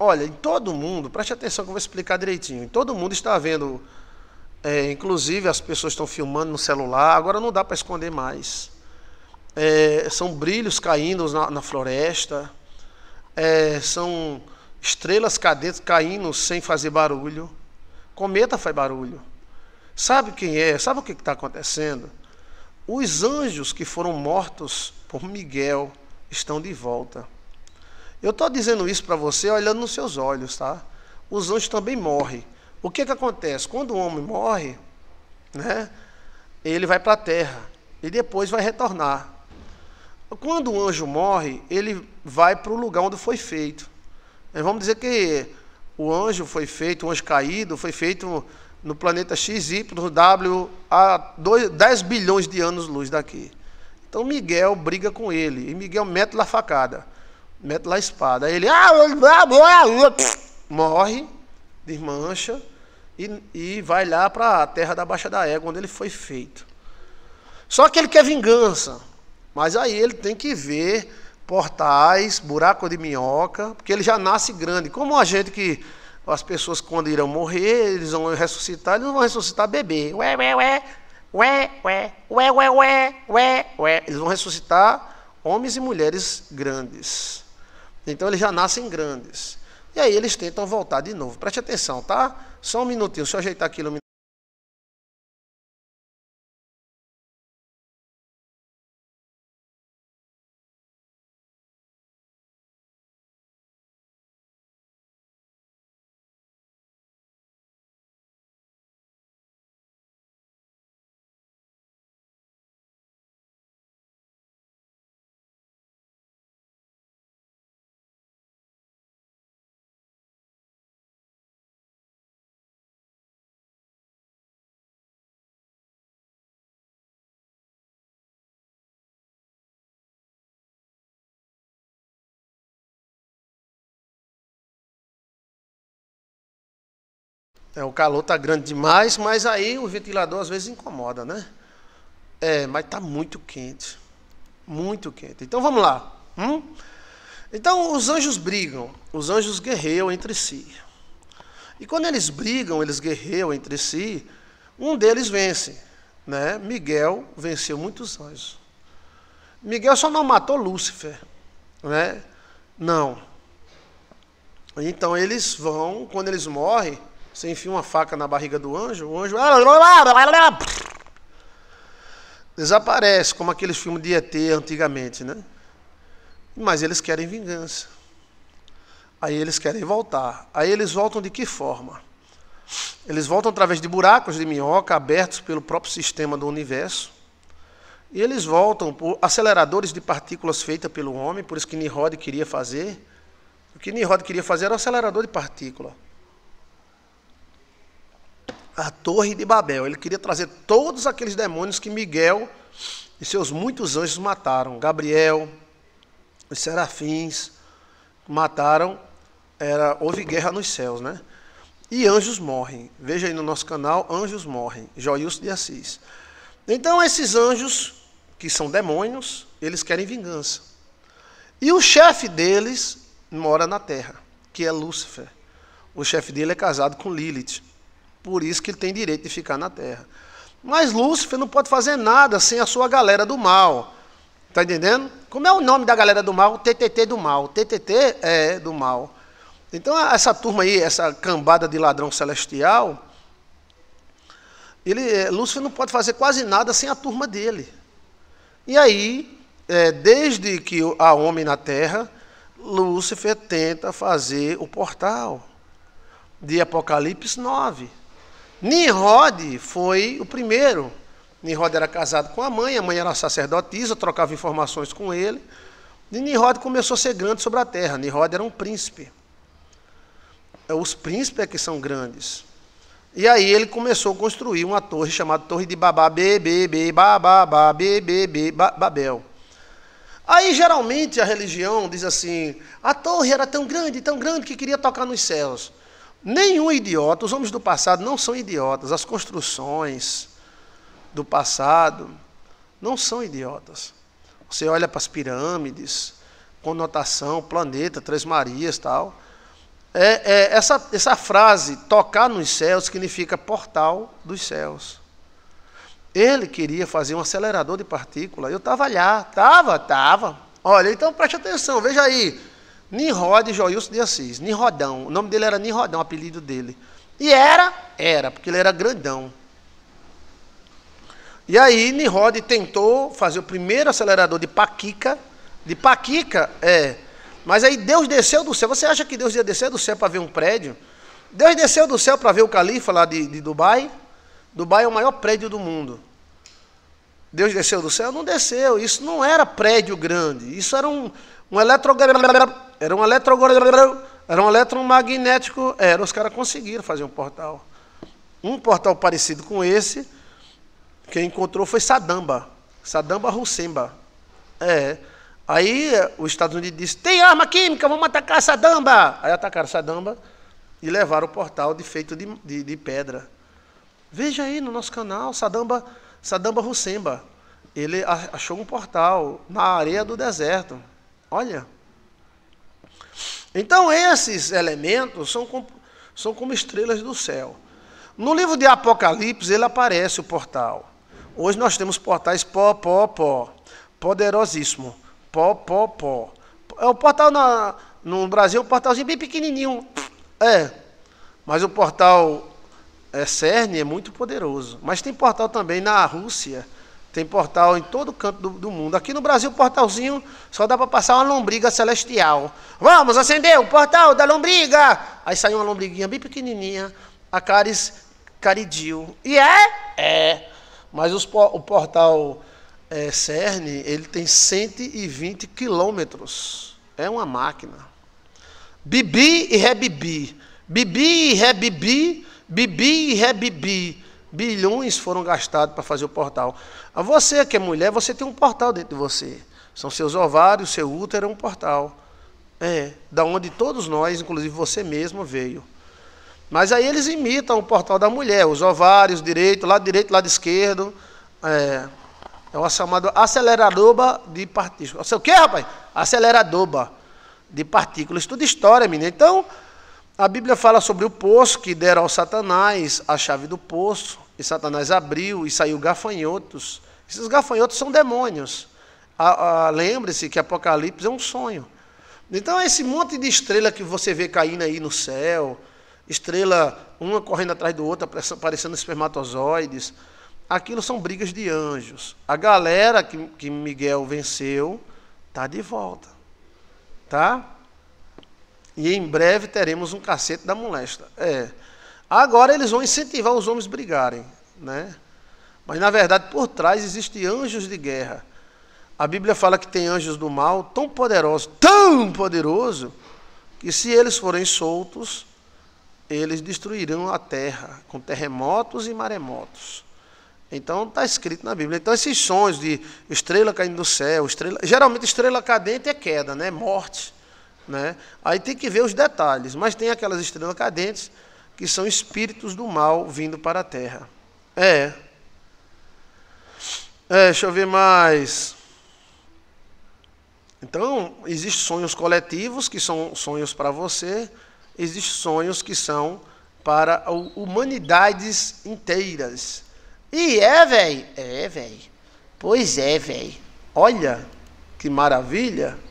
Olha, em todo mundo, preste atenção que eu vou explicar direitinho. Em todo mundo está vendo, é, inclusive as pessoas estão filmando no celular, agora não dá para esconder mais. É, são brilhos caindo na, na floresta, é, são estrelas cadentes caindo sem fazer barulho. Cometa faz barulho. Sabe quem é? Sabe o que está acontecendo? Os anjos que foram mortos por Miguel estão de volta. Eu estou dizendo isso para você olhando nos seus olhos, tá? Os anjos também morrem. O que, que acontece? Quando o homem morre, né, ele vai para a terra e depois vai retornar. Quando o anjo morre, ele vai para o lugar onde foi feito. Vamos dizer que o anjo foi feito, o anjo caído, foi feito no planeta XY, W, há 10 bilhões de anos-luz daqui. Então Miguel briga com ele, e Miguel mete lá facada mete lá a espada. Aí ele ah, blá, blá, blá, morre, desmancha e, e vai lá para a terra da Baixa da Égua, onde ele foi feito. Só que ele quer vingança. Mas aí ele tem que ver portais, buraco de minhoca, porque ele já nasce grande. Como a gente que as pessoas quando irão morrer, eles vão ressuscitar, eles não vão ressuscitar bebê. Ué, ué, ué. Ué, ué, ué, ué, ué, ué, ué. Eles vão ressuscitar homens e mulheres grandes. Então eles já nascem grandes. E aí eles tentam voltar de novo. Preste atenção, tá? Só um minutinho, se eu ajeitar aqui a iluminação. É, o calor está grande demais, mas aí o ventilador às vezes incomoda, né? É, mas está muito quente. Muito quente. Então vamos lá. Hum? Então os anjos brigam, os anjos guerreiam entre si. E quando eles brigam, eles guerreiam entre si, um deles vence. Né? Miguel venceu muitos anjos. Miguel só não matou Lúcifer. Né? Não. Então eles vão, quando eles morrem, você enfia uma faca na barriga do anjo, o anjo. Ah, desaparece, como aqueles filmes de ET antigamente, né? Mas eles querem vingança. Aí eles querem voltar. Aí eles voltam de que forma? Eles voltam através de buracos de minhoca abertos pelo próprio sistema do universo. E eles voltam por aceleradores de partículas feitas pelo homem, por isso que Nirod queria fazer. O que Nirod queria fazer era um acelerador de partícula a Torre de Babel. Ele queria trazer todos aqueles demônios que Miguel e seus muitos anjos mataram. Gabriel, os serafins mataram. Era, houve guerra nos céus, né? E anjos morrem. Veja aí no nosso canal, anjos morrem. Joilson de Assis. Então esses anjos, que são demônios, eles querem vingança. E o chefe deles mora na terra, que é Lúcifer. O chefe dele é casado com Lilith. Por isso que ele tem direito de ficar na terra. Mas Lúcifer não pode fazer nada sem a sua galera do mal. Está entendendo? Como é o nome da galera do mal? TTT do mal. TTT é do mal. Então, essa turma aí, essa cambada de ladrão celestial, ele, eh, Lúcifer não pode fazer quase nada sem a turma dele. E aí, é, desde que há homem na terra, Lúcifer tenta fazer o portal de Apocalipse 9. Nimrod foi o primeiro. Nimrod era casado com a mãe, a mãe era sacerdotisa, trocava informações com ele. E Nimrod começou a ser grande sobre a terra. Nimrod era um príncipe. É, os príncipes é que são grandes. E aí ele começou a construir uma torre chamada Torre de Babá, b Babá, b b Babel. Aí geralmente a religião diz assim: a torre era tão grande, tão grande que queria tocar nos céus. Nenhum idiota, os homens do passado não são idiotas, as construções do passado não são idiotas. Você olha para as pirâmides, conotação, planeta, Três Marias tal. É, é, essa, essa frase, tocar nos céus, significa portal dos céus. Ele queria fazer um acelerador de partícula. Eu estava lá, estava, estava. Olha, então preste atenção, veja aí. Nirod Joilson de Assis, Nirodão. O nome dele era Nirodão, o apelido dele. E era? Era, porque ele era grandão. E aí Nirod tentou fazer o primeiro acelerador de Paquica. De Paquica, é. Mas aí Deus desceu do céu. Você acha que Deus ia descer do céu para ver um prédio? Deus desceu do céu para ver o califa lá de, de Dubai. Dubai é o maior prédio do mundo. Deus desceu do céu? Não desceu. Isso não era prédio grande. Isso era um, um eletrograma era um eletro... era um eletromagnético, era, os caras conseguiram fazer um portal. Um portal parecido com esse, quem encontrou foi Sadamba, Sadamba Russemba. É. Aí eh, os Estados Unidos disse: tem arma química, vamos atacar Sadamba. Aí atacaram Sadamba e levaram o portal de feito de, de, de pedra. Veja aí no nosso canal, Sadamba, Sadamba Russemba. Ele achou um portal na areia do deserto. Olha, então, esses elementos são como, são como estrelas do céu. No livro de Apocalipse, ele aparece o portal. Hoje nós temos portais pó, pó, pó. Poderosíssimo. Pó, pó, pó. É o portal na, no Brasil, é um portalzinho bem pequenininho. É. Mas o portal é, CERN é muito poderoso. Mas tem portal também na Rússia tem portal em todo canto do, do mundo. Aqui no Brasil, o portalzinho só dá para passar uma lombriga celestial. Vamos acender o portal da lombriga! Aí saiu uma lombriguinha bem pequenininha, a Caris Caridil. E é? É. Mas os, o portal é, CERN, ele tem 120 quilômetros. É uma máquina. Bibi e rebibi. Bibi e rebibi. Bibi e rebibi. Bilhões foram gastados para fazer o portal. A você que é mulher, você tem um portal dentro de você. São seus ovários, seu útero é um portal. É, da onde todos nós, inclusive você mesmo, veio. Mas aí eles imitam o portal da mulher, os ovários, direito, lado direito, lado esquerdo. É, é uma chamada aceleradora de partículas. Você o quê, rapaz? Aceleradora de partículas. Tudo história, menina. Então, a Bíblia fala sobre o poço que deram ao Satanás a chave do poço, e Satanás abriu e saiu gafanhotos. Esses gafanhotos são demônios. Lembre-se que Apocalipse é um sonho. Então, é esse monte de estrela que você vê caindo aí no céu, estrela uma correndo atrás do outro, parecendo espermatozoides, aquilo são brigas de anjos. A galera que, que Miguel venceu está de volta. Tá? E em breve teremos um cacete da molesta. É. Agora eles vão incentivar os homens a brigarem, né? Mas na verdade por trás existem anjos de guerra. A Bíblia fala que tem anjos do mal tão poderosos, tão poderoso, que se eles forem soltos, eles destruirão a terra com terremotos e maremotos. Então está escrito na Bíblia. Então esses sonhos de estrela caindo do céu, estrela, geralmente estrela cadente é queda, né? Morte. Né? Aí tem que ver os detalhes, mas tem aquelas estrelas cadentes que são espíritos do mal vindo para a terra. É. É, deixa eu ver mais. Então, existem sonhos coletivos, que são sonhos para você, existem sonhos que são para humanidades inteiras. E é, velho? É, velho. Pois é, velho. Olha que maravilha.